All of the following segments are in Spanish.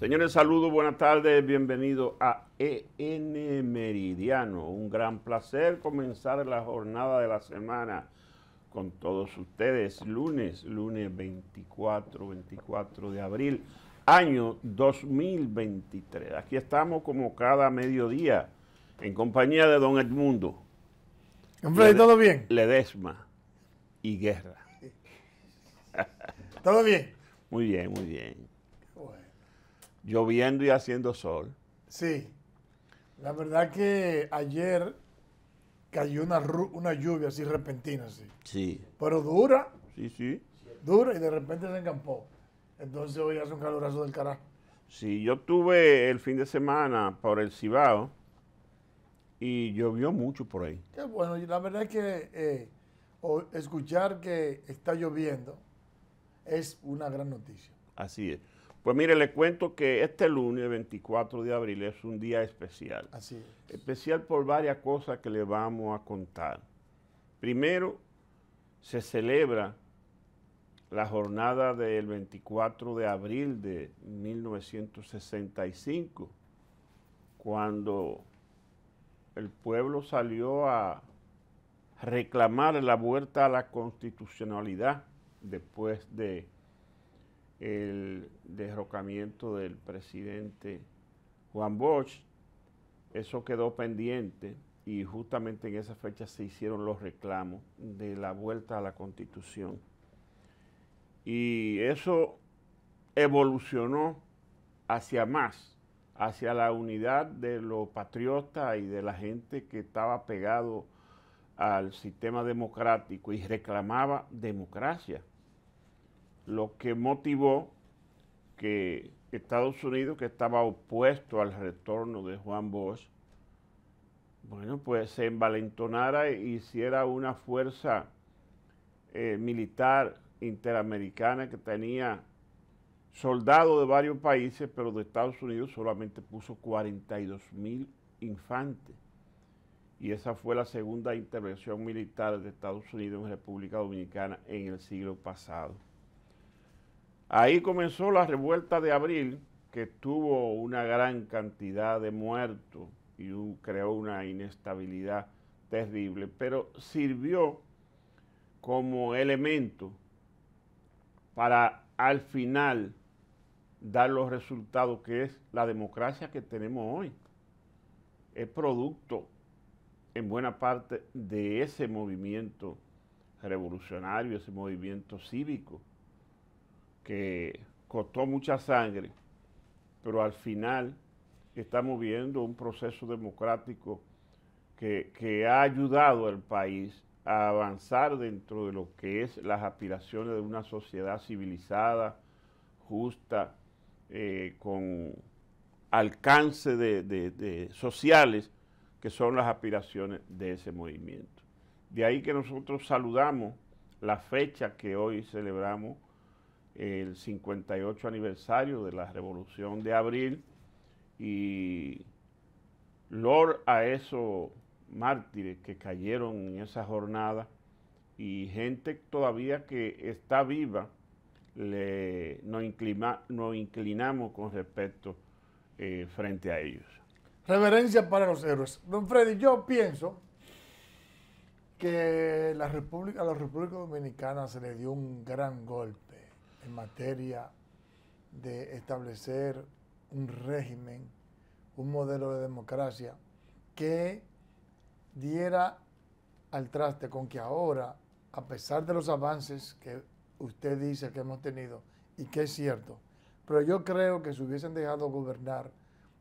Señores, saludos, buenas tardes, bienvenidos a EN Meridiano. Un gran placer comenzar la jornada de la semana con todos ustedes. Lunes, lunes 24, 24 de abril, año 2023. Aquí estamos como cada mediodía en compañía de don Edmundo. Hombre, ¿todo bien? Ledesma y Guerra. ¿Todo bien? Muy bien, muy bien lloviendo y haciendo sol. Sí, la verdad que ayer cayó una, una lluvia así repentina, sí. Sí. Pero dura. Sí, sí. Dura y de repente se encampó. Entonces hoy hace un calorazo del carajo. Sí, yo tuve el fin de semana por el Cibao y llovió mucho por ahí. Qué bueno, la verdad es que eh, escuchar que está lloviendo es una gran noticia. Así es. Pues mire, le cuento que este lunes, 24 de abril, es un día especial. Así Especial por varias cosas que le vamos a contar. Primero, se celebra la jornada del 24 de abril de 1965, cuando el pueblo salió a reclamar la vuelta a la constitucionalidad después de el derrocamiento del presidente Juan Bosch. Eso quedó pendiente y justamente en esa fecha se hicieron los reclamos de la vuelta a la constitución. Y eso evolucionó hacia más, hacia la unidad de los patriotas y de la gente que estaba pegado al sistema democrático y reclamaba democracia lo que motivó que Estados Unidos, que estaba opuesto al retorno de Juan Bosch, bueno, pues se envalentonara e hiciera una fuerza eh, militar interamericana que tenía soldados de varios países, pero de Estados Unidos solamente puso 42 mil infantes. Y esa fue la segunda intervención militar de Estados Unidos en República Dominicana en el siglo pasado. Ahí comenzó la revuelta de abril, que tuvo una gran cantidad de muertos y creó una inestabilidad terrible, pero sirvió como elemento para al final dar los resultados que es la democracia que tenemos hoy. Es producto en buena parte de ese movimiento revolucionario, ese movimiento cívico que costó mucha sangre, pero al final estamos viendo un proceso democrático que, ha ayudado al país a avanzar dentro de lo que es las aspiraciones de una sociedad civilizada, justa, eh, con alcance de, de sociales, que son las aspiraciones de ese movimiento. De ahí que nosotros saludamos la fecha que hoy celebramos el 58 aniversario de la Revolución de Abril y lor a esos mártires que cayeron en esa jornada y gente todavía que está viva, le, nos, inclinamos con respecto eh, frente a ellos. Reverencia para los héroes. Don Freddy, yo pienso que la República, a la República Dominicana se le dio un gran golpe en materia de establecer un régimen, un modelo de democracia que diera al traste con que ahora, a pesar de los avances que usted dice que hemos tenido, y que es cierto, pero yo creo que si hubiesen dejado gobernar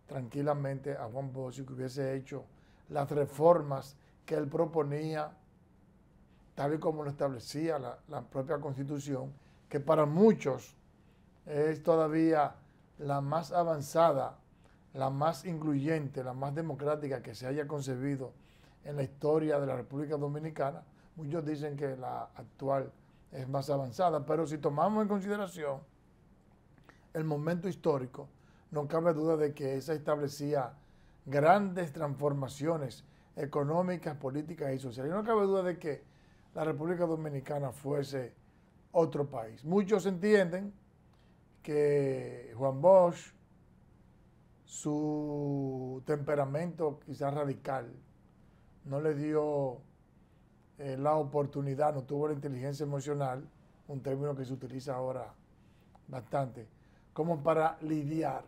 tranquilamente a Juan Bosch y que hubiese hecho las reformas que él proponía, tal y como lo establecía la propia constitución, que para muchos es todavía la más avanzada, la más incluyente, la más democrática que se haya concebido en la historia de la República Dominicana. Muchos dicen que la actual es más avanzada, pero si tomamos en consideración el momento histórico, no cabe duda de que esa establecía grandes transformaciones económicas, políticas y sociales. no cabe duda de que la República Dominicana fuese otro país. Muchos entienden que Juan Bosch, su temperamento quizás radical, no le dio eh, la oportunidad, no tuvo la inteligencia emocional, un término que se utiliza ahora bastante, como para lidiar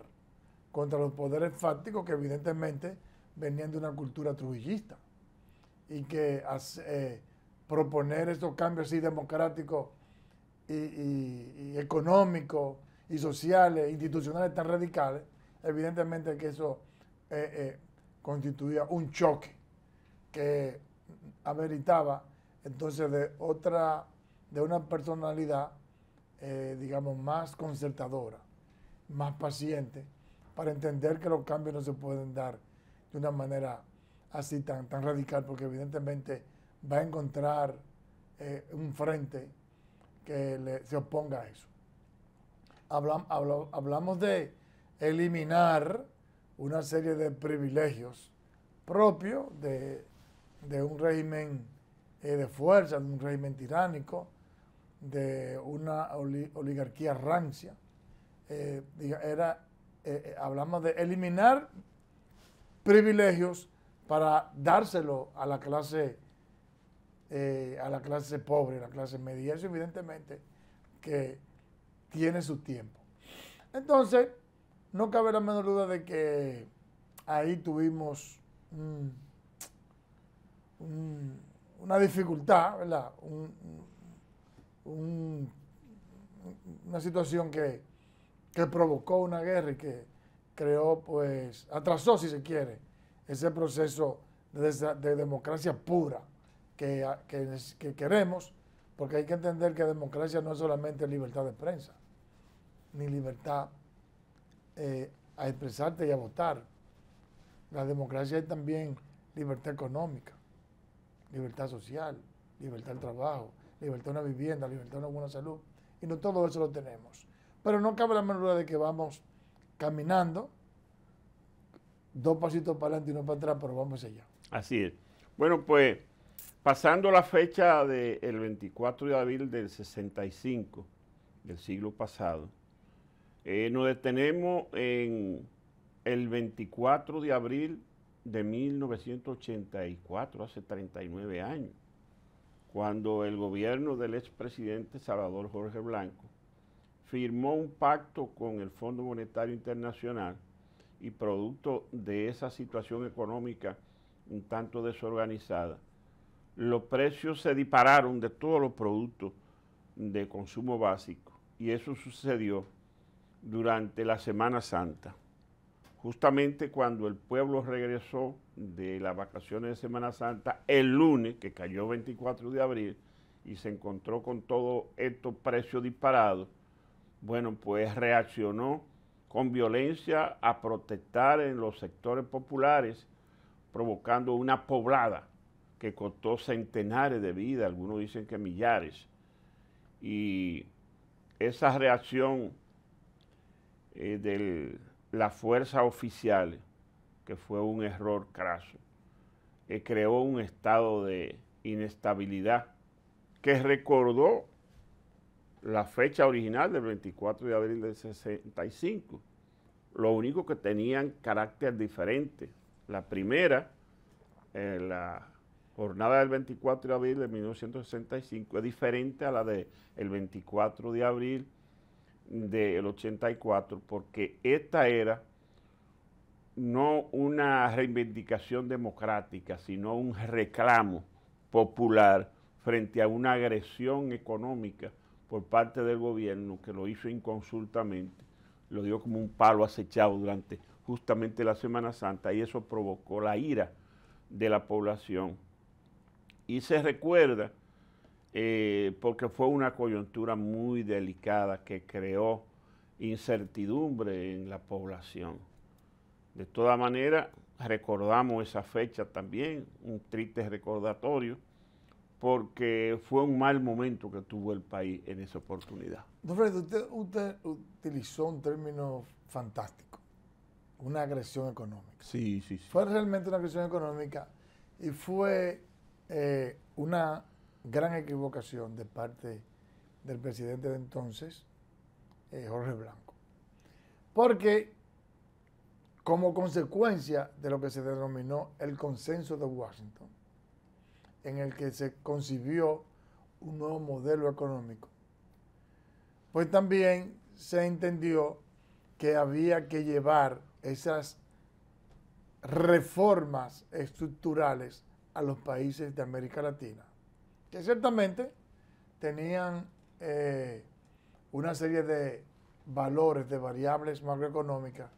contra los poderes fácticos que evidentemente venían de una cultura trujillista y que eh, proponer estos cambios así democráticos y, económicos y sociales, institucionales tan radicales, evidentemente que eso eh, eh, constituía un choque que ameritaba entonces de otra, de una personalidad, eh, digamos, más concertadora, más paciente, para entender que los cambios no se pueden dar de una manera así tan, tan radical, porque evidentemente va a encontrar un frente que se oponga a eso. hablamos de eliminar una serie de privilegios propios de, un régimen eh, de fuerza, de un régimen tiránico, de una oligarquía rancia. Eh, era, eh, hablamos de eliminar privilegios para dárselo a la clase eh, a la clase pobre, a la clase media. eso evidentemente que tiene su tiempo. Entonces, no cabe la menor duda de que ahí tuvimos una dificultad, una situación que, provocó una guerra y que creó, pues, atrasó, si se quiere, ese proceso de democracia pura que, queremos, porque hay que entender que democracia no es solamente libertad de prensa, ni libertad eh, a expresarte y a votar. La democracia es también libertad económica, libertad social, libertad del trabajo, libertad de una vivienda, libertad de una buena salud. Y no todo eso lo tenemos. Pero no cabe la menor duda de que vamos caminando, dos pasitos para adelante y uno para atrás, pero vamos allá. Así es. Bueno, pues Pasando la fecha del 24 de abril del 65, del siglo pasado, eh, nos detenemos en el 24 de abril de 1984, hace 39 años, cuando el gobierno del expresidente Salvador Jorge Blanco firmó un pacto con el Fondo Monetario Internacional y producto de esa situación económica un tanto desorganizada, los precios se dispararon de todos los productos de consumo básico y eso sucedió durante la Semana Santa, justamente cuando el pueblo regresó de las vacaciones de Semana Santa el lunes, que cayó 24 de abril, y se encontró con todos estos precios disparados, bueno, pues reaccionó con violencia a protestar en los sectores populares, provocando una poblada que costó centenares de vidas, algunos dicen que millares. Y esa reacción eh, de la fuerza oficial, que fue un error craso, eh, creó un estado de inestabilidad que recordó la fecha original del 24 de abril del 65. Lo único que tenían carácter diferente. La primera, eh, la jornada del 24 de abril de 1965 es diferente a la del 24 de abril del 84, porque esta era no una reivindicación democrática, sino un reclamo popular frente a una agresión económica por parte del gobierno que lo hizo inconsultamente, lo dio como un palo acechado durante justamente la Semana Santa y eso provocó la ira de la población y se recuerda eh, porque fue una coyuntura muy delicada que creó incertidumbre en la población. De todas maneras, recordamos esa fecha también, un triste recordatorio, porque fue un mal momento que tuvo el país en esa oportunidad. Don Fred, usted, usted utilizó un término fantástico, una agresión económica. Sí, sí, sí. Fue realmente una agresión económica y fue eh, una gran equivocación de parte del presidente de entonces, eh, Jorge Blanco. Porque como consecuencia de lo que se denominó el consenso de Washington, en el que se concibió un nuevo modelo económico, pues también se entendió que había que llevar esas reformas estructurales a los países de América Latina, que ciertamente tenían eh, una serie de valores, de variables macroeconómicas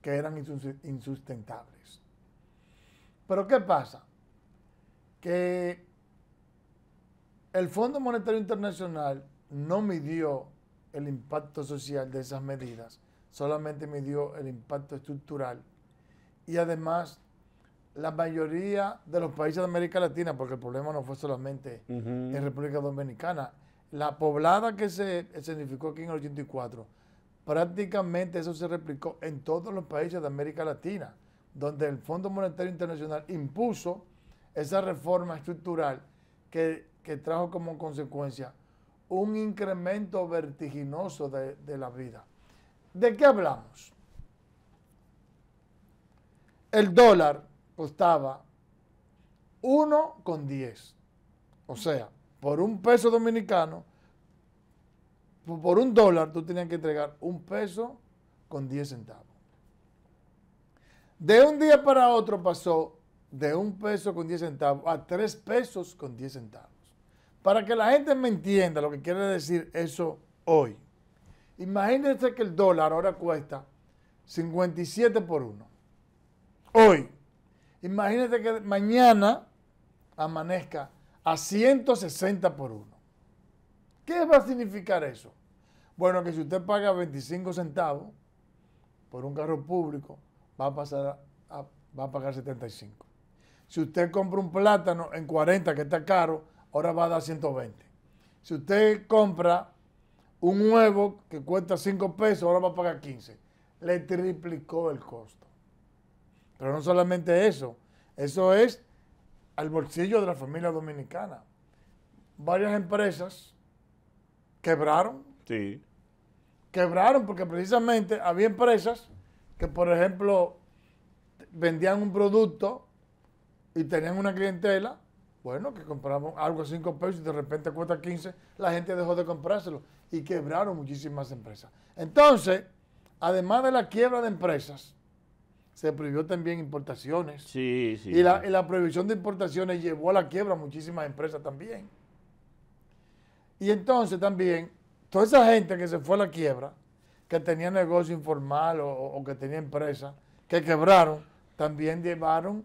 que eran insustentables. Pero ¿qué pasa? Que el Fondo Monetario Internacional no midió el impacto social de esas medidas, solamente midió el impacto estructural y además la mayoría de los países de América Latina, porque el problema no fue solamente en República Dominicana, la poblada que se significó aquí en el 84, prácticamente eso se replicó en todos los países de América Latina, donde el Fondo Monetario Internacional impuso esa reforma estructural que, trajo como consecuencia un incremento vertiginoso de, de la vida. ¿De qué hablamos? El dólar costaba 1,10. O sea, por un peso dominicano, por un dólar, tú tenías que entregar un peso con 10 centavos. De un día para otro pasó de un peso con 10 centavos a tres pesos con 10 centavos. Para que la gente me entienda lo que quiere decir eso hoy. Imagínense que el dólar ahora cuesta 57 por 1. Hoy, Imagínate que mañana amanezca a 160 por uno. ¿Qué va a significar eso? Bueno, que si usted paga 25 centavos por un carro público, va a, va a pagar 75. Si usted compra un plátano en 40, que está caro, ahora va a dar 120. Si usted compra un huevo que cuesta 5 pesos, ahora va a pagar 15. Le triplicó el costo. Pero no solamente eso, eso es al bolsillo de la familia dominicana. Varias empresas quebraron. Sí. Quebraron porque precisamente había empresas que, por ejemplo, vendían un producto y tenían una clientela, bueno, que compraban algo a 5 pesos y de repente cuesta 15, la gente dejó de comprárselo y quebraron muchísimas empresas. Entonces, además de la quiebra de empresas, se prohibió también importaciones. Y la, prohibición de importaciones llevó a la quiebra a muchísimas empresas también. Y entonces también, toda esa gente que se fue a la quiebra, que tenía negocio informal o, que tenía empresa, que quebraron, también llevaron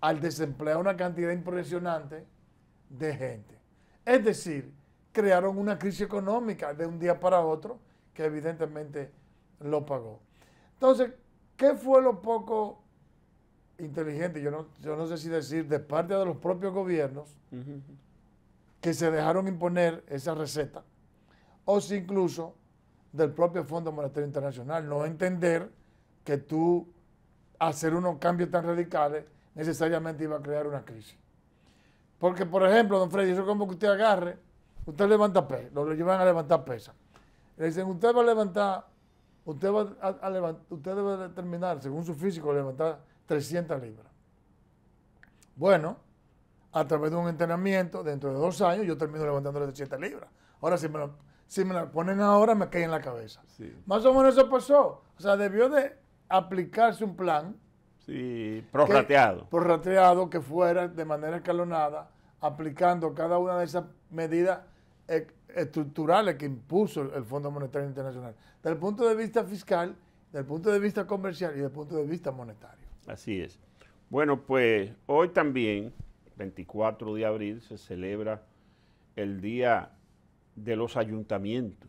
al desempleo una cantidad impresionante de gente. Es decir, crearon una crisis económica de un día para otro que evidentemente lo pagó. Entonces, ¿Qué fue lo poco inteligente, yo no, yo no sé si decir, de parte de los propios gobiernos que se dejaron imponer esa receta? O si incluso del propio Fondo Monetario Internacional, no entender que tú hacer unos cambios tan radicales necesariamente iba a crear una crisis. Porque, por ejemplo, don Freddy, eso como que usted agarre, usted levanta pesa, lo llevan a levantar pesa. Le dicen, usted va a levantar usted, va a, usted debe determinar, según su físico, levantar 300 libras. Bueno, a través de un entrenamiento, dentro de dos años, yo termino levantando 300 libras. Ahora, si me, lo, si me la ponen ahora, me cae en la cabeza. Más o menos eso pasó. O sea, debió de aplicarse un plan. Sí, prorrateado. prorrateado, que fuera de manera escalonada, aplicando cada una de esas medidas estructurales que impuso el Fondo Monetario Internacional, desde el punto de vista fiscal, desde el punto de vista comercial y desde el punto de vista monetario. Así es. Bueno, pues hoy también, 24 de abril, se celebra el Día de los Ayuntamientos,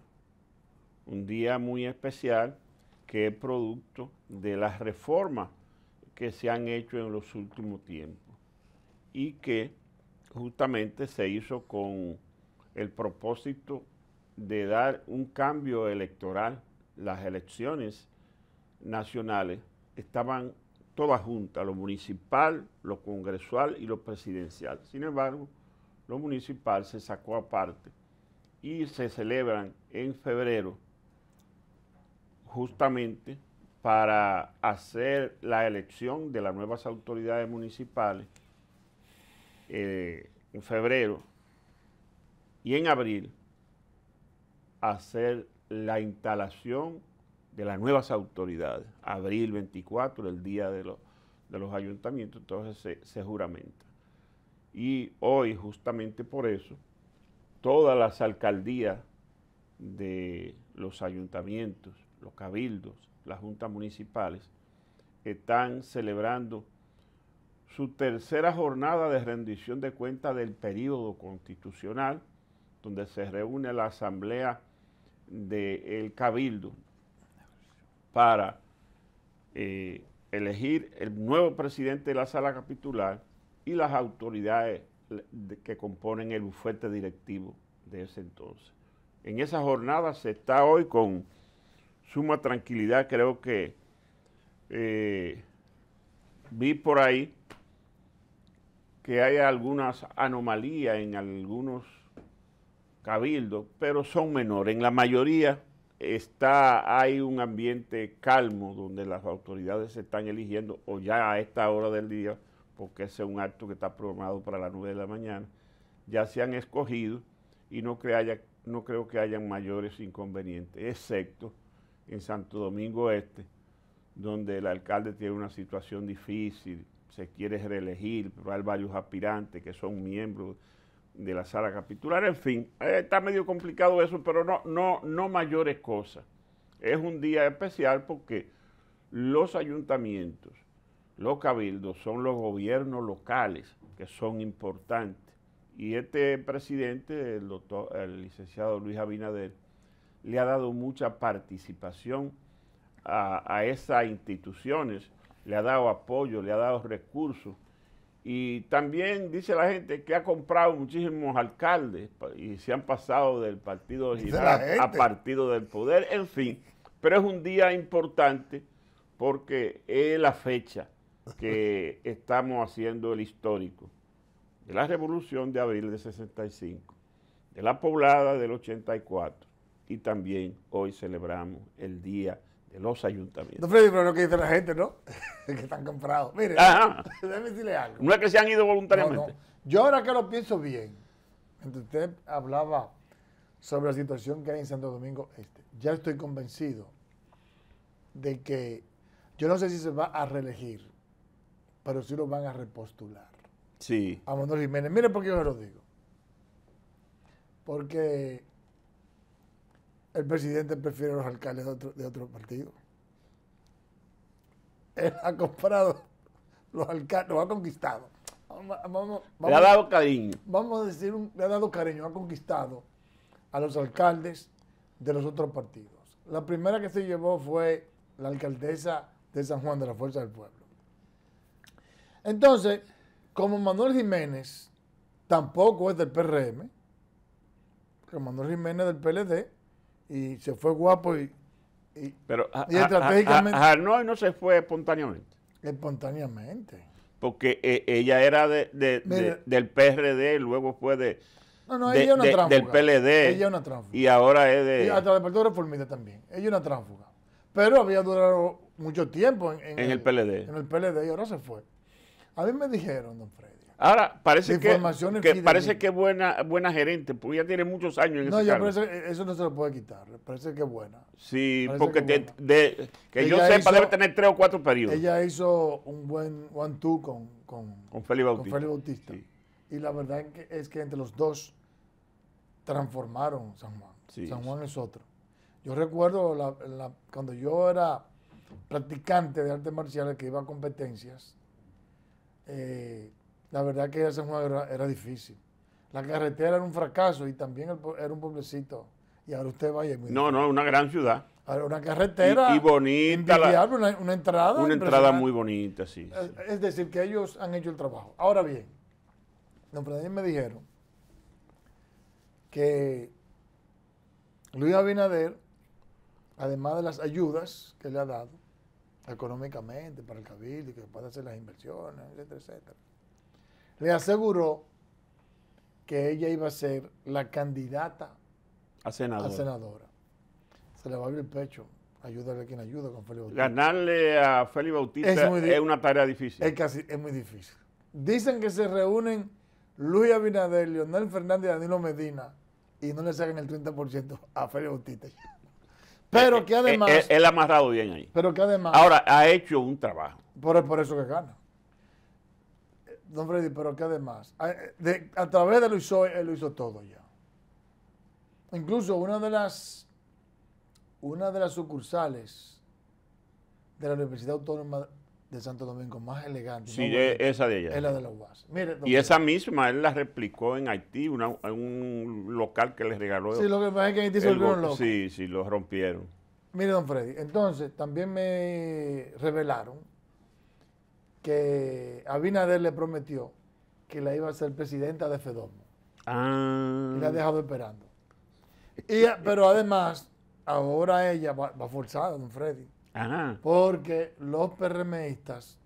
un día muy especial que es producto de las reformas que se han hecho en los últimos tiempos y que justamente se hizo con el propósito de dar un cambio electoral. Las elecciones nacionales estaban todas juntas, lo municipal, lo congresual y lo presidencial. Sin embargo, lo municipal se sacó aparte y se celebran en febrero justamente para hacer la elección de las nuevas autoridades municipales eh, en febrero y en abril hacer la instalación de las nuevas autoridades. Abril 24, el día de, los ayuntamientos, entonces se, se juramenta. Y hoy, justamente por eso, todas las alcaldías de los ayuntamientos, los cabildos, las juntas municipales, están celebrando su tercera jornada de rendición de cuentas del periodo constitucional donde se reúne la asamblea del Cabildo para eh, elegir el nuevo presidente de la sala capitular y las autoridades que componen el bufete directivo de ese entonces. En esa jornada se está hoy con suma tranquilidad, creo que eh, vi por ahí que hay algunas anomalías en algunos cabildo, pero son menores. En la mayoría está, hay un ambiente calmo donde las autoridades se están eligiendo o ya a esta hora del día, porque ese es un acto que está programado para las 9 de la mañana, ya se han escogido y no, no creo que hayan mayores inconvenientes, excepto en Santo Domingo Este, donde el alcalde tiene una situación difícil, se quiere reelegir, pero hay varios aspirantes que son miembros de la sala capitular. En fin, eh, está medio complicado eso, pero no, no, no mayores cosas. Es un día especial porque los ayuntamientos, los cabildos, son los gobiernos locales que son importantes. Y este presidente, el, doctor, el licenciado Luis Abinader, le ha dado mucha participación a esas instituciones, le ha dado apoyo, le ha dado recursos y también dice la gente que ha comprado muchísimos alcaldes y se han pasado del partido original a partido del poder, en fin. Pero es un día importante porque es la fecha que estamos haciendo el histórico de la revolución de abril de 65, de la poblada del 84 y también hoy celebramos el Día los ayuntamientos. No, Freddy, pero lo que dice la gente, ¿no? que están comprados. Mire, déjeme decirle algo. No es que se han ido voluntariamente. No, no. Yo ahora que lo pienso bien, mientras usted hablaba sobre la situación que hay en Santo Domingo Este, ya estoy convencido de que yo no sé si se va a reelegir, pero si lo van a repostular. Sí. A Manuel Jiménez. Mire por qué yo lo digo. Porque el presidente prefiere los alcaldes de otro, de partido. Él ha comprado los alcaldes, los ha conquistado. le ha dado cariño. Vamos a decir, le ha dado cariño, ha conquistado a los alcaldes de los otros partidos. La primera que se llevó fue la alcaldesa de San Juan de la Fuerza del Pueblo. Entonces, como Manuel Jiménez tampoco es del PRM, porque Manuel Jiménez es del PLD, y se fue guapo y, Pero, ah, ah, ah, estratégicamente. A, no, no se fue espontáneamente. Espontáneamente. Porque eh, ella era de, del PRD, luego fue de. No, no, ella una Del PLD. Ella es una tránsfuga. Y ahora es de. Y hasta del Partido Reformista también. Ella es una tránsfuga. Pero había durado mucho tiempo en, en, el, el, PLD. En el PLD y ahora se fue. A mí me dijeron, don Freddy, Ahora, parece que, parece que es buena, buena gerente, porque ya tiene muchos años en no, yo eso no se lo puede quitar, parece que es buena. Sí, porque que, yo sepa debe tener tres o cuatro periodos. Ella hizo un buen one-two con, con, Félix Bautista. Y la verdad es que, entre los dos transformaron San Juan. San Juan es otro. Yo recuerdo cuando yo era practicante de artes marciales que iba a competencias, eh, la verdad que era, difícil. La carretera era un fracaso y también era un pueblecito. Y ahora usted vaya y muy No, no, una gran ciudad. una carretera. Y, bonita. La, una, entrada. Una entrada muy bonita, eh, sí, Es decir, que ellos han hecho el trabajo. Ahora bien, los me dijeron que Luis Abinader, además de las ayudas que le ha dado económicamente para el cabildo y que pueda hacer las inversiones, etcétera, etcétera, le aseguró que ella iba a ser la candidata a senadora. Se le va a abrir el pecho. Ayúdale a quien ayuda con Félix Bautista. Ganarle a Félix Bautista es, una tarea difícil. Es, casi, es muy difícil. Dicen que se reúnen Luis Abinader, Leonel Fernández y Danilo Medina y no le sacan el 30% a Félix Bautista. Pero eh, que eh, además. Eh, él, ha amarrado bien ahí. Pero que además. Ahora, ha hecho un trabajo. Por, por eso que gana. Don Freddy, pero que además, a, través de lo hizo, él lo hizo todo ya. Incluso una de las, una de las sucursales de la Universidad Autónoma de Santo Domingo más elegante. Sí, esa de ella. Es la de la UAS. y esa misma él la replicó en Haití, en un local que les regaló. Sí, lo que pasa es que en Haití se Sí, sí, lo rompieron. Mire, don Freddy, entonces también me revelaron que Abinader le prometió que la iba a ser presidenta de Fedomo. Ah. Y la ha ah. dejado esperando. Y, pero además, ahora ella va, forzada, don Freddy. Ajá. Porque los PRMistas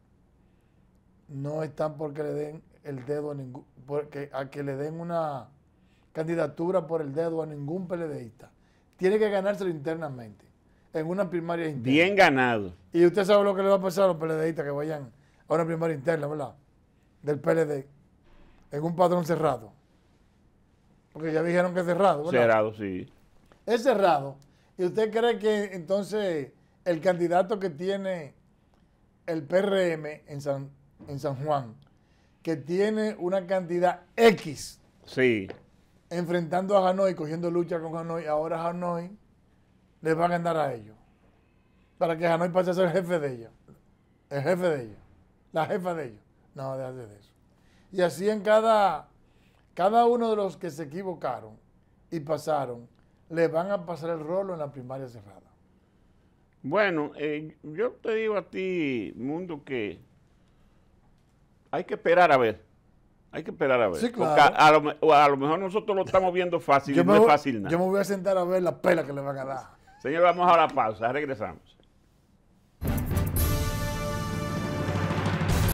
no están porque le den el dedo a ningún, porque a que le den una candidatura por el dedo a ningún PLDista. Tiene que ganárselo internamente, en una primaria interna. Bien ganado. Y usted sabe lo que le va a pasar a los PLDistas que vayan Ahora primaria interna, ¿verdad? Del PLD, en un padrón cerrado. Porque ya dijeron que es cerrado, ¿verdad? Cerrado, sí. Es cerrado. ¿Y usted cree que entonces el candidato que tiene el PRM en San, en San Juan, que tiene una cantidad X, sí. enfrentando a Hanoi, cogiendo lucha con Hanoi, ahora Hanoi les va a ganar a ellos. Para que Hanoi pase a ser jefe de ellos El jefe de ellos la jefa de ellos. No, antes de eso. Y así en cada, cada uno de los que se equivocaron y pasaron, le van a pasar el rolo en la primaria cerrada. Bueno, eh, yo te digo a ti, Mundo, que hay que esperar a ver. Hay que esperar a ver. a, lo, mejor nosotros lo estamos viendo fácil no es fácil nada. Yo me voy a sentar a ver la pela que le van a dar. Señor, vamos a la pausa, regresamos.